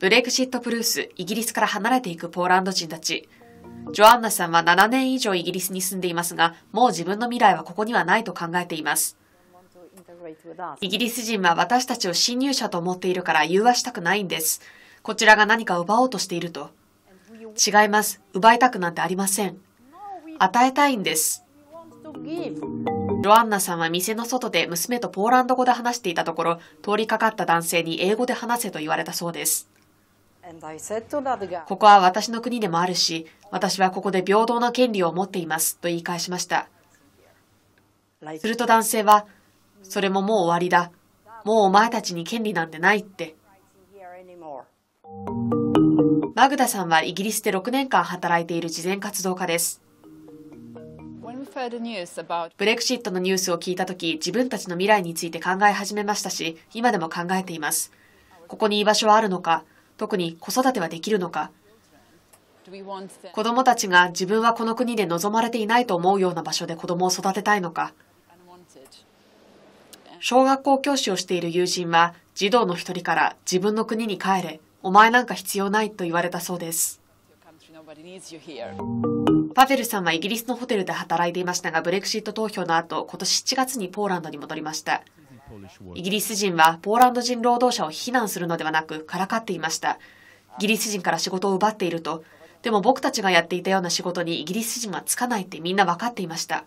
ブレクシットプルース、イギリスから離れていくポーランド人たち。ジョアンナさんは7年以上イギリスに住んでいますが、もう自分の未来はここにはないと考えています。イギリス人は私たちを侵入者と思っているから融和したくないんです。こちらが何か奪おうとしていると。違います。奪いたくなんてありません。与えたいんです。ジョアンナさんは店の外で娘とポーランド語で話していたところ、通りかかった男性に英語で話せと言われたそうです。ここは私の国でもあるし、私はここで平等な権利を持っていますと言い返しました。すると男性は、それももう終わりだ。もうお前たちに権利なんてないって。マグダさんはイギリスで6年間働いている慈善活動家です。ブレクシットのニュースを聞いた時、自分たちの未来について考え始めましたし、今でも考えています。ここに居場所はあるのか、特に子育てはできるのか、子供たちが自分はこの国で望まれていないと思うような場所で子供を育てたいのか、小学校教師をしている友人は児童の一人から自分の国に帰れ、お前なんか必要ないと言われたそうです。パヴェルさんはイギリスのホテルで働いていましたが、ブレクシット投票の後、今年7月にポーランドに戻りました。イギリス人はポーランド人労働者を非難するのではなくからかっていました。イギリス人から仕事を奪っていると、でも僕たちがやっていたような仕事にイギリス人はつかないってみんな分かっていました。